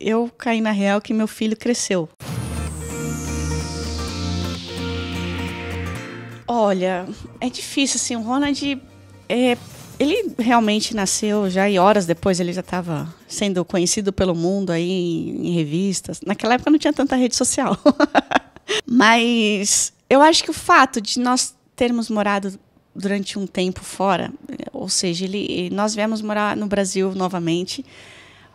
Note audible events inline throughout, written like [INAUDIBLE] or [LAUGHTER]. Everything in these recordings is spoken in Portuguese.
eu caí na real que meu filho cresceu. Olha, é difícil, assim, o Ronald, é, ele realmente nasceu já e horas depois ele já estava sendo conhecido pelo mundo aí em, em revistas. Naquela época não tinha tanta rede social. [LAUGHS] Mas eu acho que o fato de nós termos morado durante um tempo fora, ou seja, ele, nós viemos morar no Brasil novamente,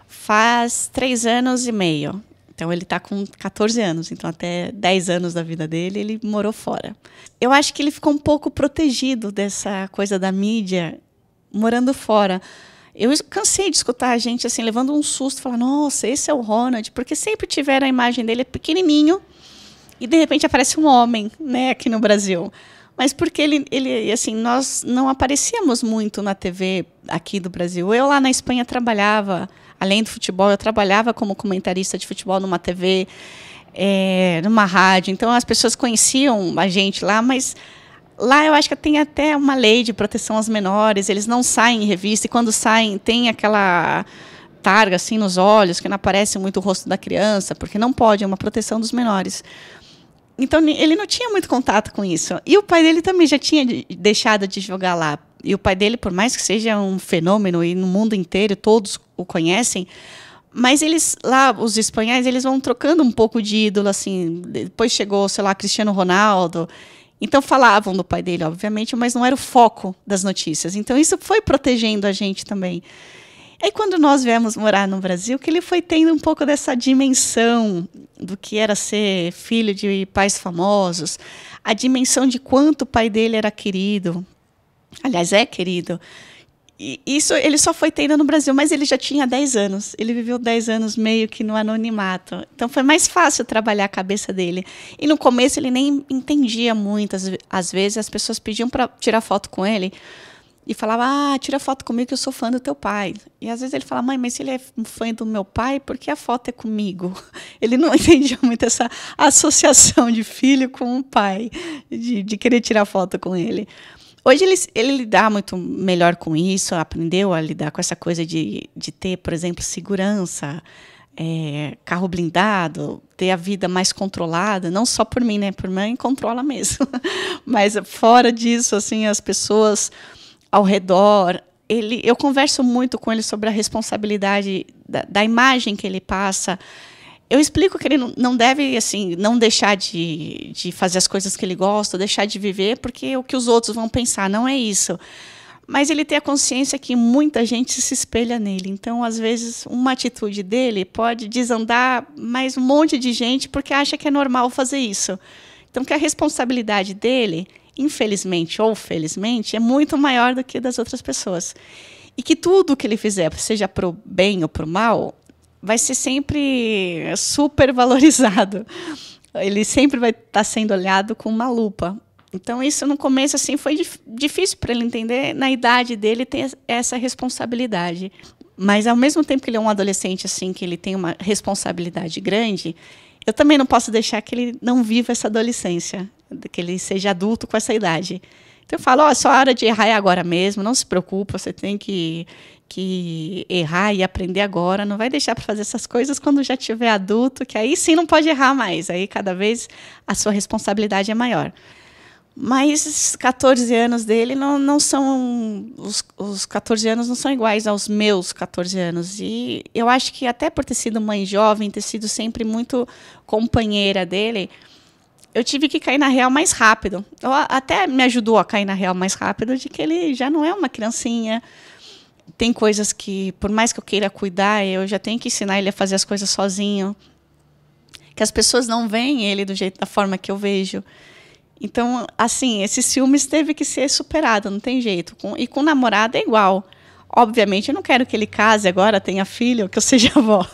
Faz três anos e meio. Então ele está com 14 anos, então até 10 anos da vida dele ele morou fora. Eu acho que ele ficou um pouco protegido dessa coisa da mídia morando fora. Eu cansei de escutar a gente assim levando um susto, falar: "Nossa, esse é o Ronald", porque sempre tiveram a imagem dele pequenininho e de repente aparece um homem, né, aqui no Brasil. Mas porque ele, ele, assim, nós não aparecíamos muito na TV aqui do Brasil. Eu lá na Espanha trabalhava além do futebol, eu trabalhava como comentarista de futebol numa TV, é, numa rádio. Então as pessoas conheciam a gente lá, mas lá eu acho que tem até uma lei de proteção aos menores. Eles não saem em revista e quando saem tem aquela targa assim nos olhos que não aparece muito o rosto da criança, porque não pode, é uma proteção dos menores. Então ele não tinha muito contato com isso. E o pai dele também já tinha deixado de jogar lá, e o pai dele, por mais que seja um fenômeno e no mundo inteiro todos o conhecem, mas eles lá, os espanhóis, eles vão trocando um pouco de ídolo, assim. Depois chegou, sei lá, Cristiano Ronaldo. Então falavam do pai dele, obviamente, mas não era o foco das notícias. Então isso foi protegendo a gente também. Aí quando nós viemos morar no Brasil, que ele foi tendo um pouco dessa dimensão do que era ser filho de pais famosos, a dimensão de quanto o pai dele era querido, Aliás, é querido. E isso ele só foi tendo no Brasil, mas ele já tinha 10 anos. Ele viveu 10 anos meio que no anonimato. Então foi mais fácil trabalhar a cabeça dele. E no começo ele nem entendia muito. Às, vezes as pessoas pediam para tirar foto com ele e falava: "Ah, tira foto comigo que eu sou fã do teu pai". E às vezes ele fala: "Mãe, mas se ele é fã do meu pai, por que a foto é comigo?". [LAUGHS] Ele não [LAUGHS] entendia muito essa associação de filho com o pai, de, de querer tirar foto com ele. Hoje ele, ele lidar muito melhor com isso, aprendeu a lidar com essa coisa de, de ter, por exemplo, segurança, é, carro blindado, ter a vida mais controlada, não só por mim, né? Por mim controla mesmo. [LAUGHS] Mas fora disso, assim, as pessoas ao redor. Ele, eu converso muito com ele sobre a responsabilidade da, da imagem que ele passa eu explico que ele não deve, assim, não deixar de, de fazer as coisas que ele gosta, deixar de viver, porque é o que os outros vão pensar não é isso. Mas ele tem a consciência que muita gente se espelha nele. Então, às vezes, uma atitude dele pode desandar mais um monte de gente porque acha que é normal fazer isso. Então, que a responsabilidade dele, infelizmente ou felizmente, é muito maior do que das outras pessoas. E que tudo que ele fizer, seja para o bem ou para o mal, vai ser sempre super valorizado. Ele sempre vai estar tá sendo olhado com uma lupa. Então isso no começo assim foi dif difícil para ele entender na idade dele tem essa responsabilidade. Mas ao mesmo tempo que ele é um adolescente assim que ele tem uma responsabilidade grande, eu também não posso deixar que ele não viva essa adolescência, que ele seja adulto com essa idade. Então eu falo, ó, é só a hora de errar é agora mesmo, não se preocupe, você tem que que errar e aprender agora, não vai deixar para fazer essas coisas quando já tiver adulto, que aí sim não pode errar mais, aí cada vez a sua responsabilidade é maior. Mas os 14 anos dele não, não são. Os, os 14 anos não são iguais aos meus 14 anos. E eu acho que, até por ter sido mãe jovem, ter sido sempre muito companheira dele, eu tive que cair na real mais rápido. Eu, até me ajudou a cair na real mais rápido de que ele já não é uma criancinha, tem coisas que, por mais que eu queira cuidar, eu já tenho que ensinar ele a fazer as coisas sozinho. Que as pessoas não veem ele do jeito da forma que eu vejo. Então, assim, esse ciúmes teve que ser superado, não tem jeito. Com, e com namorada é igual. Obviamente, eu não quero que ele case agora, tenha filho, que eu seja [LAUGHS] avó.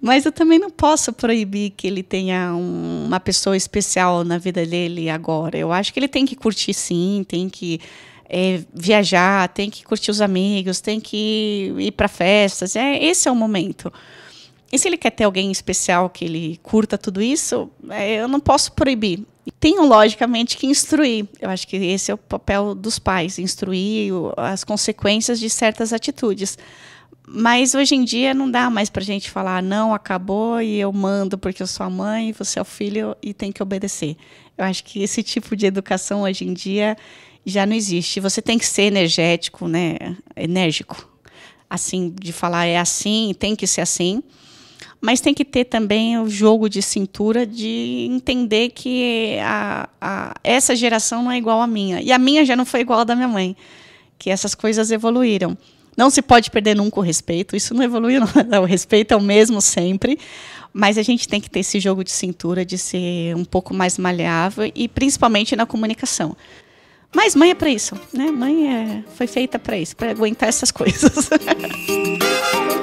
Mas eu também não posso proibir que ele tenha um, uma pessoa especial na vida dele agora. Eu acho que ele tem que curtir, sim, tem que é, viajar, tem que curtir os amigos, tem que ir para festas. É, esse é o momento. E se ele quer ter alguém especial que ele curta tudo isso, é, eu não posso proibir. Tenho, logicamente, que instruir. Eu acho que esse é o papel dos pais, instruir as consequências de certas atitudes. Mas hoje em dia não dá mais para a gente falar, não, acabou e eu mando porque eu sou a mãe, você é o filho e tem que obedecer. Eu acho que esse tipo de educação hoje em dia já não existe. Você tem que ser energético, né? Enérgico. Assim, de falar é assim, tem que ser assim. Mas tem que ter também o jogo de cintura de entender que a, a, essa geração não é igual à minha. E a minha já não foi igual à da minha mãe. Que essas coisas evoluíram. Não se pode perder nunca o respeito, isso não evoluiu, não. [LAUGHS] o respeito é o mesmo sempre, mas a gente tem que ter esse jogo de cintura, de ser um pouco mais maleável e principalmente na comunicação. Mas mãe é para isso, né? Mãe é, foi feita para isso, para aguentar essas coisas. [LAUGHS]